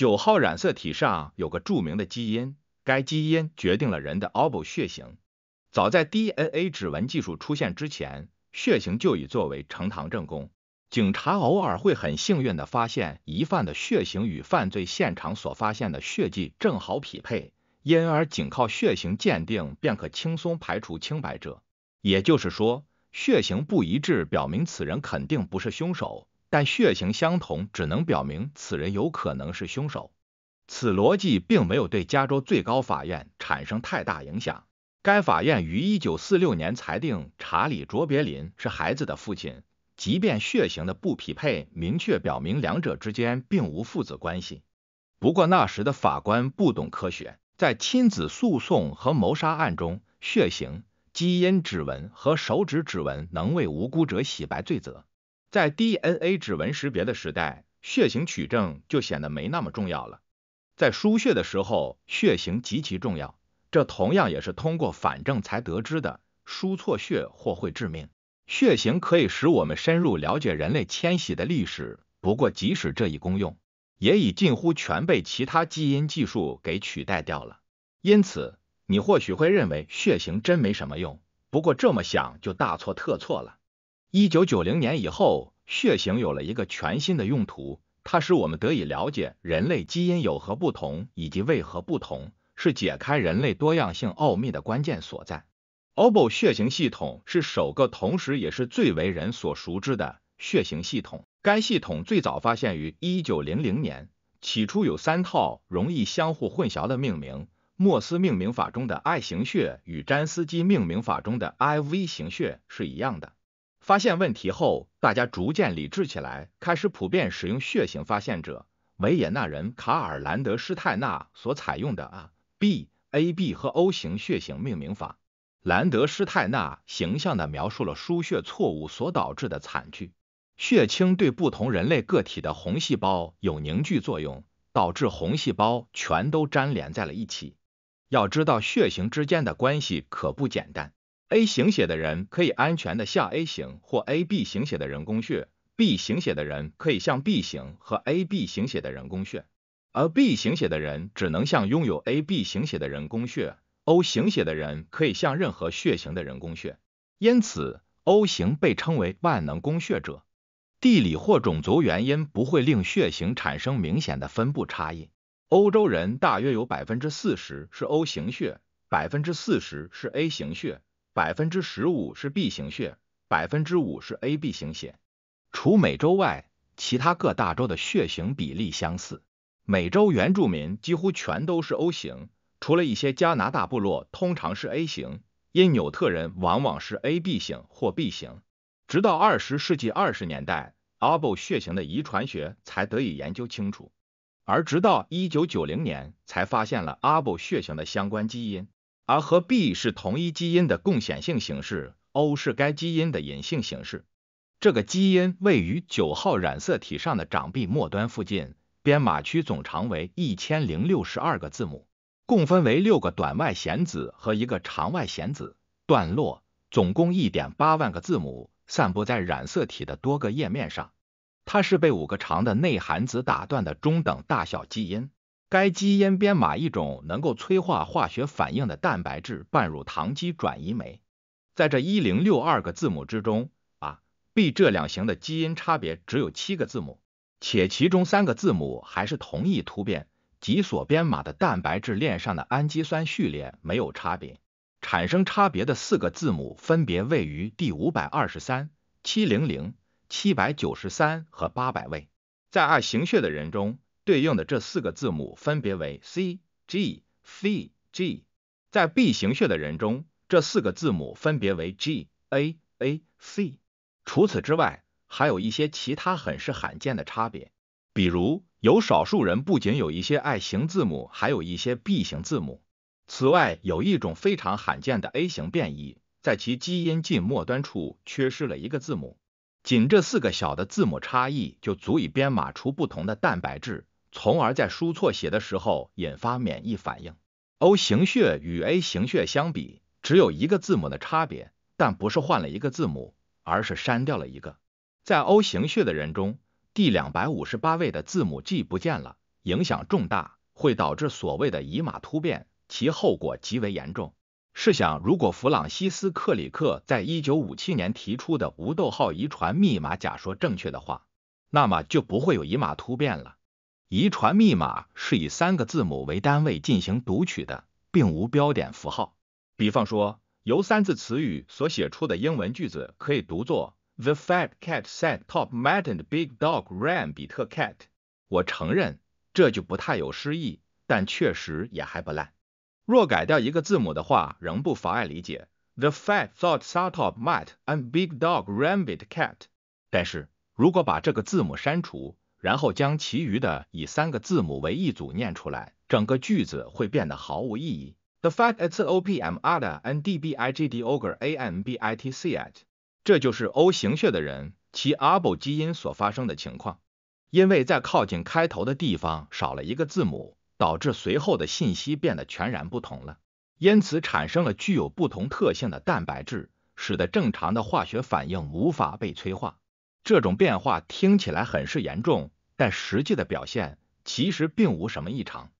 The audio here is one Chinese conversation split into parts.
九号染色体上有个著名的基因，该基因决定了人的 OBO 血型。早在 DNA 指纹技术出现之前，血型就已作为呈堂证供。警察偶尔会很幸运地发现疑犯的血型与犯罪现场所发现的血迹正好匹配，因而仅靠血型鉴定便可轻松排除清白者。也就是说，血型不一致，表明此人肯定不是凶手。但血型相同只能表明此人有可能是凶手，此逻辑并没有对加州最高法院产生太大影响。该法院于1946年裁定查理·卓别林是孩子的父亲，即便血型的不匹配明确表明两者之间并无父子关系。不过那时的法官不懂科学，在亲子诉讼和谋杀案中，血型、基因指纹和手指指纹能为无辜者洗白罪责。在 DNA 指纹识别的时代，血型取证就显得没那么重要了。在输血的时候，血型极其重要，这同样也是通过反证才得知的。输错血或会致命。血型可以使我们深入了解人类迁徙的历史，不过即使这一功用，也已近乎全被其他基因技术给取代掉了。因此，你或许会认为血型真没什么用，不过这么想就大错特错了。一九九零年以后，血型有了一个全新的用途，它使我们得以了解人类基因有何不同以及为何不同，是解开人类多样性奥秘的关键所在。OBO 血型系统是首个，同时也是最为人所熟知的血型系统。该系统最早发现于一九零零年，起初有三套容易相互混淆的命名：莫斯命名法中的 I 型血与詹斯基命名法中的 IV 型血是一样的。发现问题后，大家逐渐理智起来，开始普遍使用血型发现者维也纳人卡尔兰德施泰纳所采用的啊 B、AB 和 O 型血型命名法。兰德施泰纳形象的描述了输血错误所导致的惨剧：血清对不同人类个体的红细胞有凝聚作用，导致红细胞全都粘连在了一起。要知道血型之间的关系可不简单。A 型血的人可以安全的向 A 型或 AB 型血的人供血，B 型血的人可以向 B 型和 AB 型血的人供血，而 B 型血的人只能向拥有 AB 型血的人供血。O 型血的人可以向任何血型的人供血，因此 O 型被称为万能供血者。地理或种族原因不会令血型产生明显的分布差异。欧洲人大约有百分之四十是 O 型血，百分之四十是 A 型血。百分之十五是 B 型血，百分之五是 A B 型血。除美洲外，其他各大洲的血型比例相似。美洲原住民几乎全都是 O 型，除了一些加拿大部落通常是 A 型，因纽特人往往是 A B 型或 B 型。直到二十世纪二十年代，ABO 血型的遗传学才得以研究清楚，而直到一九九零年才发现了 ABO 血型的相关基因。而和 B 是同一基因的共显性形式，O 是该基因的隐性形式。这个基因位于九号染色体上的长臂末端附近，编码区总长为一千零六十二个字母，共分为六个短外显子和一个长外显子段落，总共一点八万个字母，散布在染色体的多个页面上。它是被五个长的内含子打断的中等大小基因。该基因编码一种能够催化化学反应的蛋白质半乳糖基转移酶。在这一零六二个字母之中，啊，B 这两型的基因差别只有七个字母，且其中三个字母还是同一突变，其所编码的蛋白质链上的氨基酸序列没有差别。产生差别的四个字母分别位于第五百二十三、七零零、七百九十三和八百位。在二型血的人中。对应的这四个字母分别为 C G C G，在 B 型血的人中，这四个字母分别为 G A A C。除此之外，还有一些其他很是罕见的差别，比如有少数人不仅有一些 I 型字母，还有一些 B 型字母。此外，有一种非常罕见的 A 型变异，在其基因近末端处缺失了一个字母。仅这四个小的字母差异，就足以编码出不同的蛋白质。从而在输错写的时候引发免疫反应。O 型血与 A 型血相比，只有一个字母的差别，但不是换了一个字母，而是删掉了一个。在 O 型血的人中，第两百五十八位的字母 G 不见了，影响重大，会导致所谓的以码突变，其后果极为严重。试想，如果弗朗西斯克里克在一九五七年提出的无逗号遗传密码假说正确的话，那么就不会有以码突变了。遗传密码是以三个字母为单位进行读取的，并无标点符号。比方说，由三字词语所写出的英文句子可以读作：The fat cat sat d t o p m a t a n d big dog ran. 比特 cat。我承认，这就不太有诗意，但确实也还不赖。若改掉一个字母的话，仍不妨碍理解：The fat thought sat t o p m i g h t a n And big dog ran with cat。但是如果把这个字母删除，然后将其余的以三个字母为一组念出来，整个句子会变得毫无意义。The fact is O P M A R N D B I G D O G A M B I T C a T。这就是 O 型血的人其 a b o 基因所发生的情况，因为在靠近开头的地方少了一个字母，导致随后的信息变得全然不同了，因此产生了具有不同特性的蛋白质，使得正常的化学反应无法被催化。这种变化听起来很是严重，但实际的表现其实并无什么异常。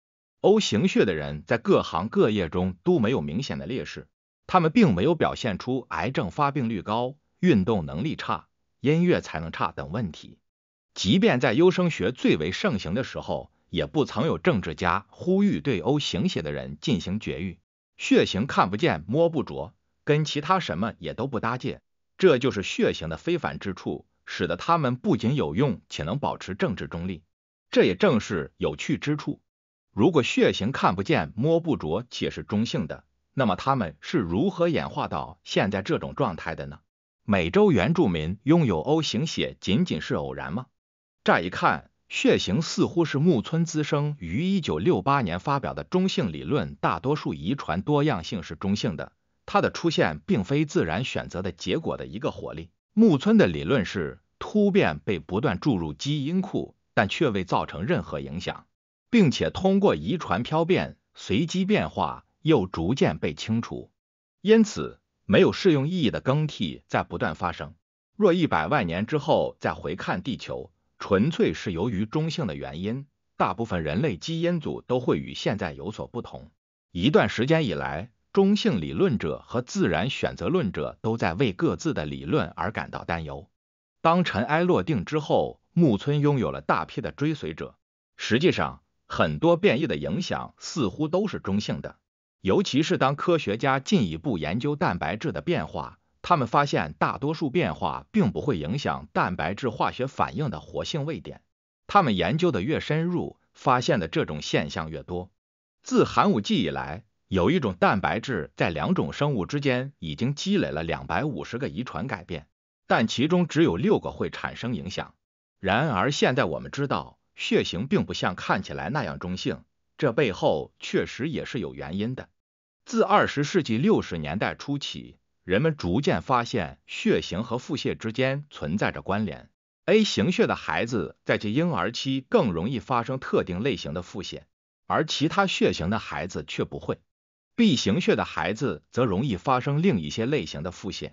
O 型血的人在各行各业中都没有明显的劣势，他们并没有表现出癌症发病率高、运动能力差、音乐才能差等问题。即便在优生学最为盛行的时候，也不曾有政治家呼吁对 O 型血的人进行绝育。血型看不见摸不着，跟其他什么也都不搭界，这就是血型的非凡之处。使得他们不仅有用，且能保持政治中立，这也正是有趣之处。如果血型看不见、摸不着，且是中性的，那么他们是如何演化到现在这种状态的呢？美洲原住民拥有 O 型血仅仅是偶然吗？乍一看，血型似乎是木村滋生于一九六八年发表的中性理论，大多数遗传多样性是中性的，它的出现并非自然选择的结果的一个活力。木村的理论是，突变被不断注入基因库，但却未造成任何影响，并且通过遗传漂变、随机变化又逐渐被清除。因此，没有适用意义的更替在不断发生。若一百万年之后再回看地球，纯粹是由于中性的原因，大部分人类基因组都会与现在有所不同。一段时间以来。中性理论者和自然选择论者都在为各自的理论而感到担忧。当尘埃落定之后，木村拥有了大批的追随者。实际上，很多变异的影响似乎都是中性的。尤其是当科学家进一步研究蛋白质的变化，他们发现大多数变化并不会影响蛋白质化学反应的活性位点。他们研究的越深入，发现的这种现象越多。自寒武纪以来，有一种蛋白质在两种生物之间已经积累了两百五十个遗传改变，但其中只有六个会产生影响。然而，现在我们知道血型并不像看起来那样中性，这背后确实也是有原因的。自二十世纪六十年代初起，人们逐渐发现血型和腹泻之间存在着关联。A 型血的孩子在其婴儿期更容易发生特定类型的腹泻，而其他血型的孩子却不会。B 型血的孩子则容易发生另一些类型的腹泻。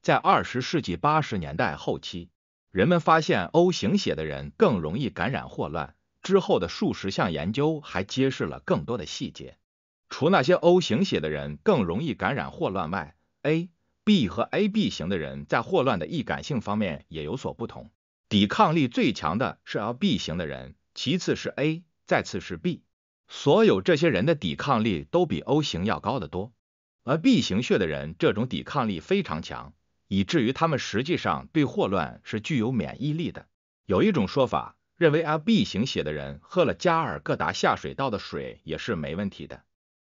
在二十世纪八十年代后期，人们发现 O 型血的人更容易感染霍乱。之后的数十项研究还揭示了更多的细节。除那些 O 型血的人更容易感染霍乱外，A、B 和 AB 型的人在霍乱的易感性方面也有所不同。抵抗力最强的是 LB 型的人，其次是 A，再次是 B。所有这些人的抵抗力都比 O 型要高得多，而 B 型血的人这种抵抗力非常强，以至于他们实际上对霍乱是具有免疫力的。有一种说法认为，而 B 型血的人喝了加尔各答下水道的水也是没问题的，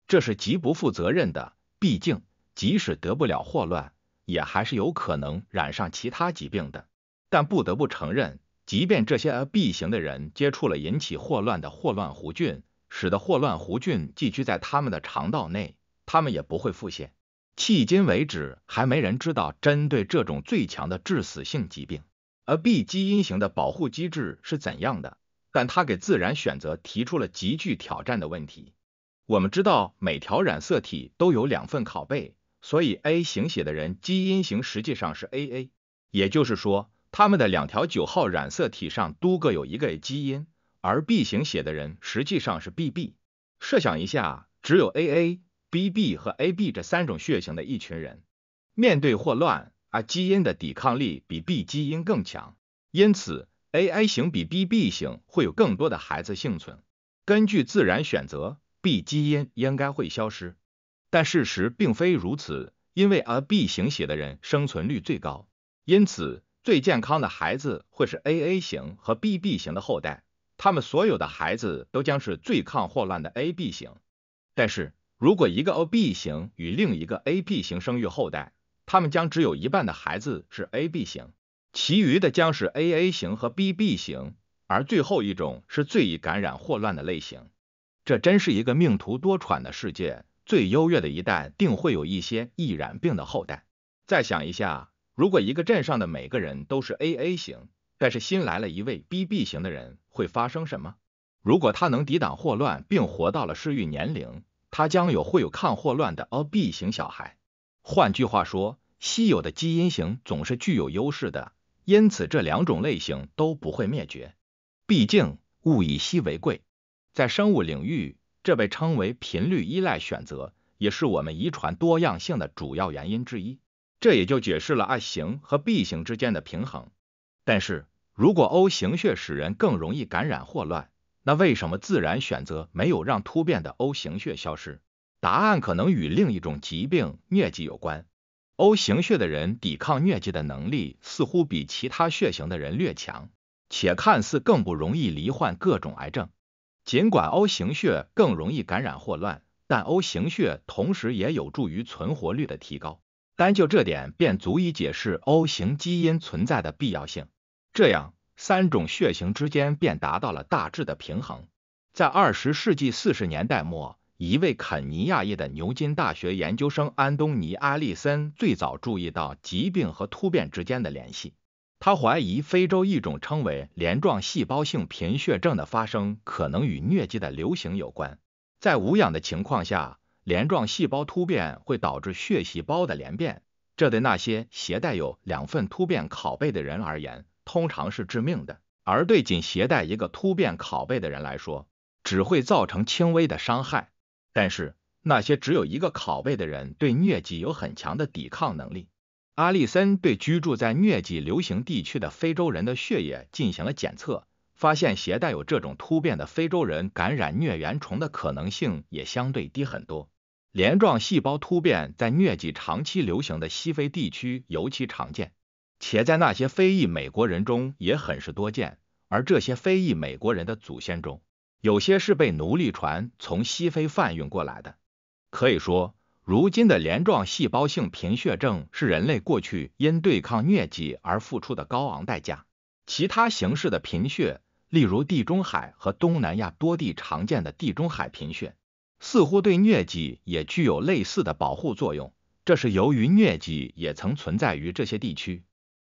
这是极不负责任的。毕竟，即使得不了霍乱，也还是有可能染上其他疾病的。但不得不承认，即便这些 A B 型的人接触了引起霍乱的霍乱弧菌，使得霍乱弧菌寄居在他们的肠道内，他们也不会腹泻。迄今为止，还没人知道针对这种最强的致死性疾病而 B 基因型的保护机制是怎样的。但它给自然选择提出了极具挑战的问题。我们知道每条染色体都有两份拷贝，所以 A 型血的人基因型实际上是 A A，也就是说他们的两条九号染色体上都各有一个基因。而 B 型血的人实际上是 BB。设想一下，只有 AA、BB 和 AB 这三种血型的一群人，面对霍乱而基因的抵抗力比 B 基因更强，因此 AA 型比 BB 型会有更多的孩子幸存。根据自然选择，B 基因应该会消失，但事实并非如此，因为 AB 型血的人生存率最高，因此最健康的孩子会是 AA 型和 BB 型的后代。他们所有的孩子都将是最抗霍乱的 AB 型，但是如果一个 OB 型与另一个 AB 型生育后代，他们将只有一半的孩子是 AB 型，其余的将是 AA 型和 BB 型，而最后一种是最易感染霍乱的类型。这真是一个命途多舛的世界，最优越的一代定会有一些易染病的后代。再想一下，如果一个镇上的每个人都是 AA 型，但是新来了一位 Bb 型的人会发生什么？如果他能抵挡霍乱并活到了适育年龄，他将有会有抗霍乱的 Ab 型小孩。换句话说，稀有的基因型总是具有优势的，因此这两种类型都不会灭绝。毕竟物以稀为贵，在生物领域，这被称为频率依赖选择，也是我们遗传多样性的主要原因之一。这也就解释了 A 型和 B 型之间的平衡。但是如果 O 型血使人更容易感染霍乱，那为什么自然选择没有让突变的 O 型血消失？答案可能与另一种疾病——疟疾有关。O 型血的人抵抗疟疾的能力似乎比其他血型的人略强，且看似更不容易罹患各种癌症。尽管 O 型血更容易感染霍乱，但 O 型血同时也有助于存活率的提高。单就这点便足以解释 O 型基因存在的必要性。这样，三种血型之间便达到了大致的平衡。在二十世纪四十年代末，一位肯尼亚裔的牛津大学研究生安东尼·阿利森最早注意到疾病和突变之间的联系。他怀疑非洲一种称为镰状细胞性贫血症的发生可能与疟疾的流行有关。在无氧的情况下，镰状细胞突变会导致血细胞的连变。这对那些携带有两份突变拷贝的人而言。通常是致命的，而对仅携带一个突变拷贝的人来说，只会造成轻微的伤害。但是，那些只有一个拷贝的人对疟疾有很强的抵抗能力。阿利森对居住在疟疾流行地区的非洲人的血液进行了检测，发现携带有这种突变的非洲人感染疟原虫的可能性也相对低很多。镰状细胞突变在疟疾长期流行的西非地区尤其常见。且在那些非裔美国人中也很是多见，而这些非裔美国人的祖先中，有些是被奴隶船从西非贩运过来的。可以说，如今的镰状细胞性贫血症是人类过去因对抗疟疾而付出的高昂代价。其他形式的贫血，例如地中海和东南亚多地常见的地中海贫血，似乎对疟疾也具有类似的保护作用。这是由于疟疾也曾存在于这些地区。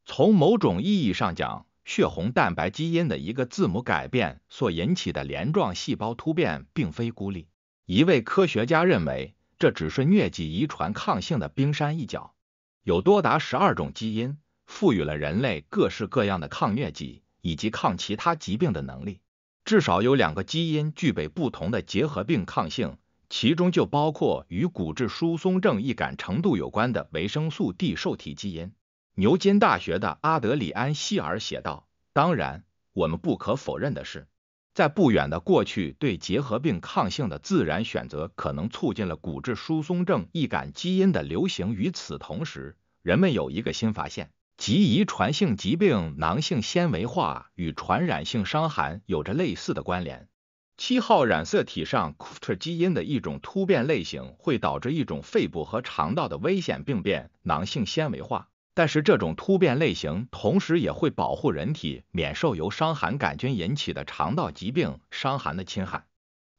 从某种意义上讲，血红蛋白基因的一个字母改变所引起的镰状细胞突变并非孤立。一位科学家认为，这只是疟疾遗传抗性的冰山一角。有多达十二种基因赋予了人类各式各样的抗疟疾以及抗其他疾病的能力。至少有两个基因具备不同的结核病抗性，其中就包括与骨质疏松症易感程度有关的维生素 D 受体基因。牛津大学的阿德里安·希尔写道：“当然，我们不可否认的是，在不远的过去，对结核病抗性的自然选择可能促进了骨质疏松症易感基因的流行。与此同时，人们有一个新发现，即遗传性疾病囊性纤维化与传染性伤寒有着类似的关联。七号染色体上 KUT 基因的一种突变类型会导致一种肺部和肠道的危险病变——囊性纤维化。”但是这种突变类型同时也会保护人体免受由伤寒杆菌引起的肠道疾病伤寒的侵害。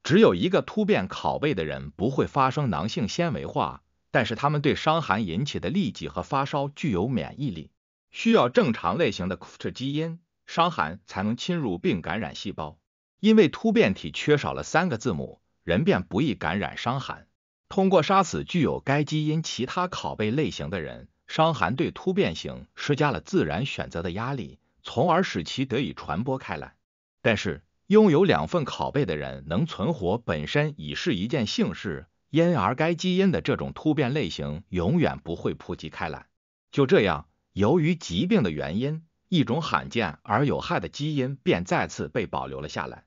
只有一个突变拷贝的人不会发生囊性纤维化，但是他们对伤寒引起的痢疾和发烧具有免疫力。需要正常类型的 c f t 基因，伤寒才能侵入并感染细胞。因为突变体缺少了三个字母，人便不易感染伤寒。通过杀死具有该基因其他拷贝类型的人。伤寒对突变型施加了自然选择的压力，从而使其得以传播开来。但是，拥有两份拷贝的人能存活本身已是一件幸事，因而该基因的这种突变类型永远不会普及开来。就这样，由于疾病的原因，一种罕见而有害的基因便再次被保留了下来。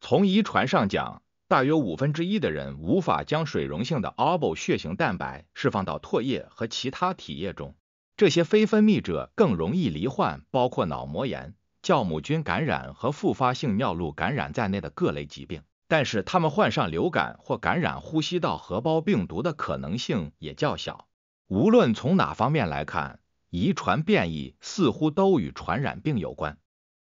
从遗传上讲，大约五分之一的人无法将水溶性的 ABO 血型蛋白释放到唾液和其他体液中。这些非分泌者更容易罹患包括脑膜炎、酵母菌感染和复发性尿路感染在内的各类疾病，但是他们患上流感或感染呼吸道合胞病毒的可能性也较小。无论从哪方面来看，遗传变异似乎都与传染病有关。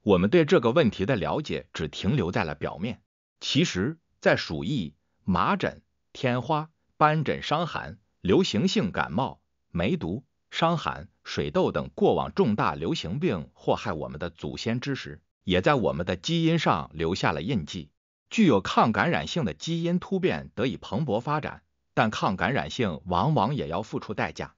我们对这个问题的了解只停留在了表面，其实。在鼠疫、麻疹、天花、斑疹伤寒、流行性感冒、梅毒、伤寒、水痘等过往重大流行病祸害我们的祖先之时，也在我们的基因上留下了印记。具有抗感染性的基因突变得以蓬勃发展，但抗感染性往往也要付出代价。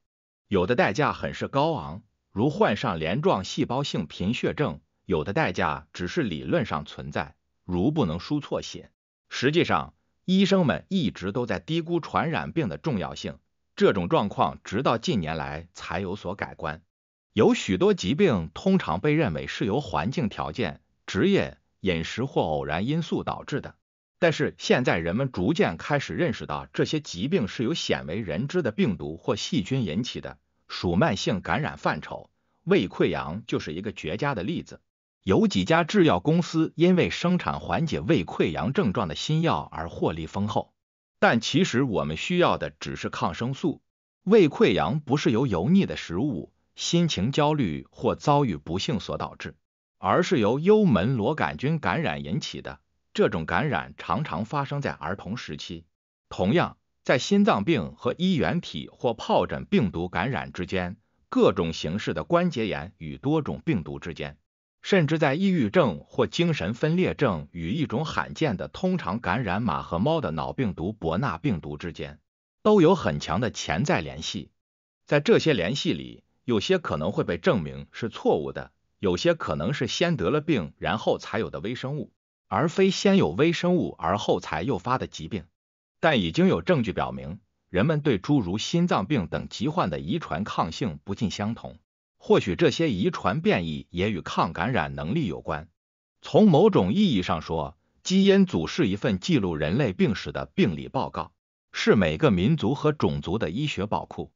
有的代价很是高昂，如患上镰状细胞性贫血症；有的代价只是理论上存在，如不能输错血。实际上，医生们一直都在低估传染病的重要性。这种状况直到近年来才有所改观。有许多疾病通常被认为是由环境条件、职业、饮食或偶然因素导致的，但是现在人们逐渐开始认识到这些疾病是由鲜为人知的病毒或细菌引起的，属慢性感染范畴。胃溃疡就是一个绝佳的例子。有几家制药公司因为生产缓解胃溃疡症状的新药而获利丰厚，但其实我们需要的只是抗生素。胃溃疡不是由油腻的食物、心情焦虑或遭遇不幸所导致，而是由幽门螺杆菌感染引起的。这种感染常常发生在儿童时期。同样，在心脏病和衣原体或疱疹病毒感染之间，各种形式的关节炎与多种病毒之间。甚至在抑郁症或精神分裂症与一种罕见的、通常感染马和猫的脑病毒——博纳病毒之间，都有很强的潜在联系。在这些联系里，有些可能会被证明是错误的，有些可能是先得了病，然后才有的微生物，而非先有微生物而后才诱发的疾病。但已经有证据表明，人们对诸如心脏病等疾患的遗传抗性不尽相同。或许这些遗传变异也与抗感染能力有关。从某种意义上说，基因组是一份记录人类病史的病理报告，是每个民族和种族的医学宝库。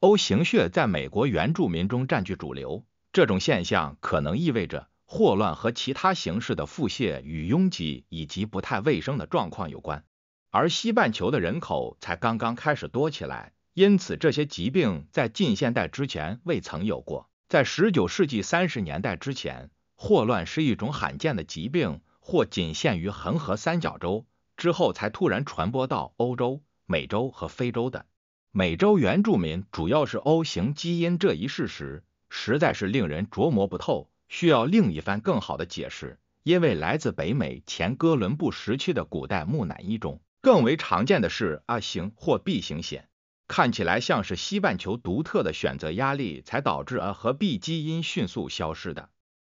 O 型血在美国原住民中占据主流，这种现象可能意味着霍乱和其他形式的腹泻与拥挤以及不太卫生的状况有关，而西半球的人口才刚刚开始多起来。因此，这些疾病在近现代之前未曾有过。在十九世纪三十年代之前，霍乱是一种罕见的疾病，或仅限于恒河三角洲，之后才突然传播到欧洲、美洲和非洲的美洲原住民主要是 O 型基因这一事实，实在是令人琢磨不透，需要另一番更好的解释。因为来自北美前哥伦布时期的古代木乃伊中，更为常见的是 A 型或 B 型血。看起来像是西半球独特的选择压力才导致 A 和 b 基因迅速消失的。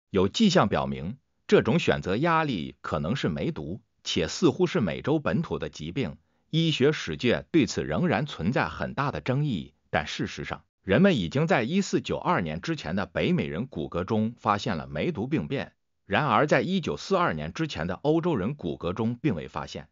有迹象表明，这种选择压力可能是梅毒，且似乎是美洲本土的疾病。医学史界对此仍然存在很大的争议，但事实上，人们已经在1492年之前的北美人骨骼中发现了梅毒病变，然而在1942年之前的欧洲人骨骼中并未发现。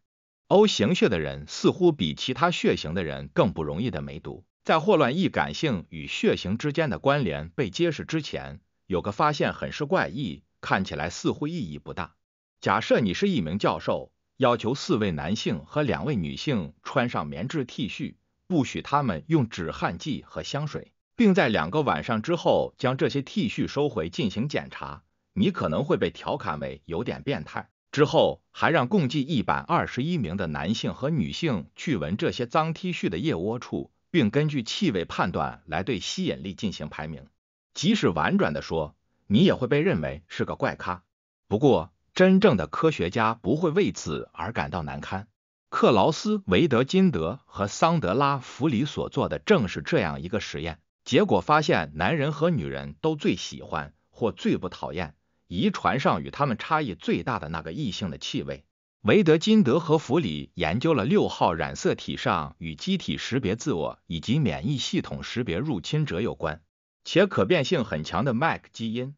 O 型血的人似乎比其他血型的人更不容易的梅毒。在霍乱易感性与血型之间的关联被揭示之前，有个发现很是怪异，看起来似乎意义不大。假设你是一名教授，要求四位男性和两位女性穿上棉质 T 恤，不许他们用止汗剂和香水，并在两个晚上之后将这些 T 恤收回进行检查，你可能会被调侃为有点变态。之后还让共计一百二十一名的男性和女性去闻这些脏 T 恤的腋窝处，并根据气味判断来对吸引力进行排名。即使婉转的说，你也会被认为是个怪咖。不过，真正的科学家不会为此而感到难堪。克劳斯·维德金德和桑德拉·弗里所做的正是这样一个实验，结果发现，男人和女人都最喜欢或最不讨厌。遗传上与他们差异最大的那个异性的气味。韦德金德和弗里研究了六号染色体上与机体识别自我以及免疫系统识别入侵者有关，且可变性很强的 Mac 基因。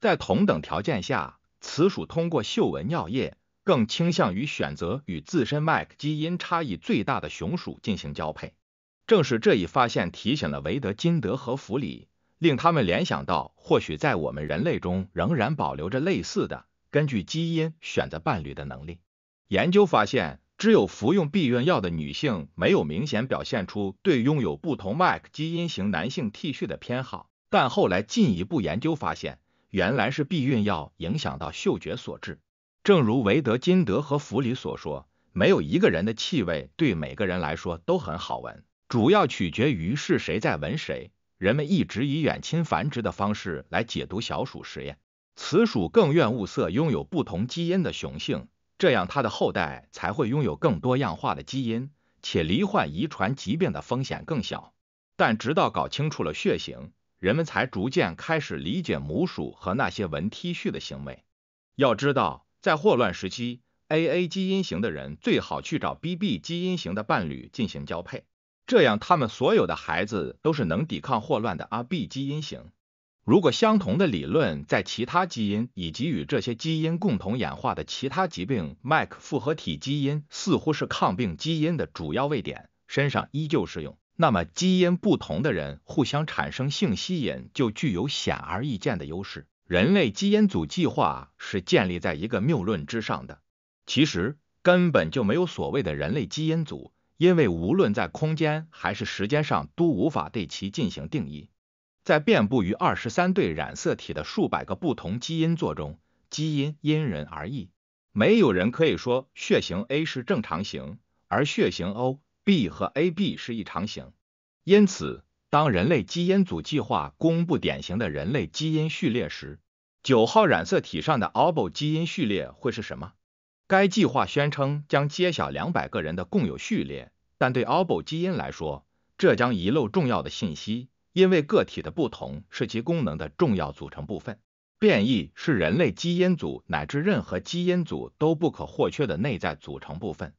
在同等条件下，雌鼠通过嗅闻尿液，更倾向于选择与自身 Mac 基因差异最大的雄鼠进行交配。正是这一发现提醒了韦德金德和弗里。令他们联想到，或许在我们人类中仍然保留着类似的根据基因选择伴侣的能力。研究发现，只有服用避孕药的女性没有明显表现出对拥有不同 MAC 基因型男性 T 恤的偏好，但后来进一步研究发现，原来是避孕药影响到嗅觉所致。正如韦德·金德和弗里所说，没有一个人的气味对每个人来说都很好闻，主要取决于是谁在闻谁。人们一直以远亲繁殖的方式来解读小鼠实验，雌鼠更愿物色拥有不同基因的雄性，这样它的后代才会拥有更多样化的基因，且罹患遗传疾病的风险更小。但直到搞清楚了血型，人们才逐渐开始理解母鼠和那些纹 T 恤的行为。要知道，在霍乱时期，AA 基因型的人最好去找 BB 基因型的伴侣进行交配。这样，他们所有的孩子都是能抵抗霍乱的 Rb 基因型。如果相同的理论在其他基因以及与这些基因共同演化、的其他疾病，Mac 复合体基因似乎是抗病基因的主要位点，身上依旧适用。那么，基因不同的人互相产生性吸引，就具有显而易见的优势。人类基因组计划是建立在一个谬论之上的，其实根本就没有所谓的人类基因组。因为无论在空间还是时间上都无法对其进行定义。在遍布于二十三对染色体的数百个不同基因座中，基因因人而异。没有人可以说血型 A 是正常型，而血型 O、B 和 AB 是异常型。因此，当人类基因组计划公布典型的人类基因序列时，九号染色体上的 OBO 基因序列会是什么？该计划宣称将揭晓两百个人的共有序列，但对 Albo 基因来说，这将遗漏重要的信息，因为个体的不同是其功能的重要组成部分。变异是人类基因组乃至任何基因组都不可或缺的内在组成部分。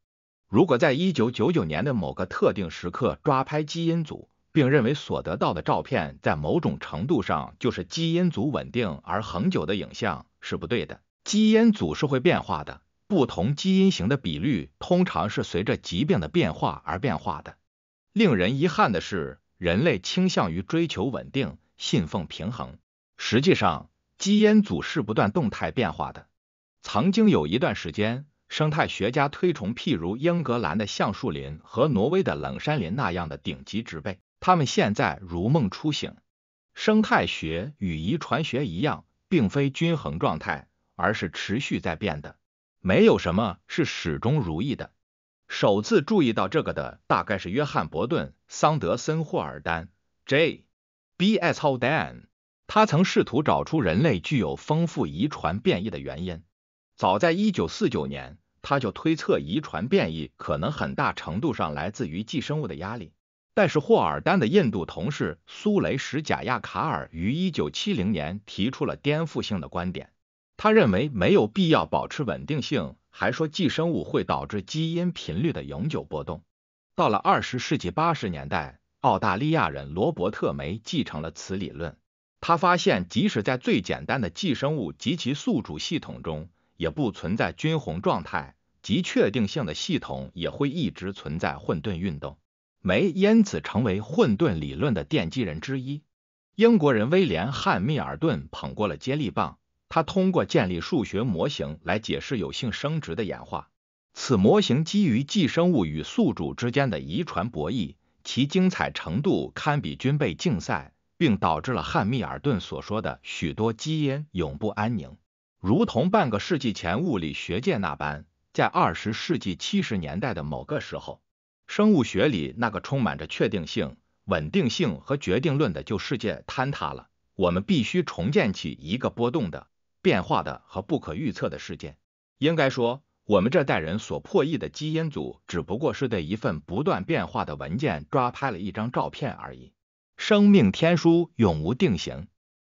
如果在1999年的某个特定时刻抓拍基因组，并认为所得到的照片在某种程度上就是基因组稳定而恒久的影像，是不对的。基因组是会变化的。不同基因型的比率通常是随着疾病的变化而变化的。令人遗憾的是，人类倾向于追求稳定、信奉平衡。实际上，基因组是不断动态变化的。曾经有一段时间，生态学家推崇譬如英格兰的橡树林和挪威的冷杉林那样的顶级植被，他们现在如梦初醒。生态学与遗传学一样，并非均衡状态，而是持续在变的。没有什么是始终如意的。首次注意到这个的大概是约翰·伯顿·桑德森·霍尔丹 （J. B. S. h o l d a n 他曾试图找出人类具有丰富遗传变异的原因。早在1949年，他就推测遗传变异可能很大程度上来自于寄生物的压力。但是，霍尔丹的印度同事苏雷什·贾亚卡尔于1970年提出了颠覆性的观点。他认为没有必要保持稳定性，还说寄生物会导致基因频率的永久波动。到了二十世纪八十年代，澳大利亚人罗伯特梅继承了此理论。他发现，即使在最简单的寄生物及其宿主系统中，也不存在均衡状态，即确定性的系统也会一直存在混沌运动。梅因此成为混沌理论的奠基人之一。英国人威廉汉密尔顿捧过了接力棒。他通过建立数学模型来解释有性生殖的演化，此模型基于寄生物与宿主之间的遗传博弈，其精彩程度堪比军备竞赛，并导致了汉密尔顿所说的许多基因永不安宁，如同半个世纪前物理学界那般，在二十世纪七十年代的某个时候，生物学里那个充满着确定性、稳定性和决定论的旧世界坍塌了，我们必须重建起一个波动的。变化的和不可预测的事件，应该说，我们这代人所破译的基因组，只不过是对一份不断变化的文件抓拍了一张照片而已。生命天书永无定型。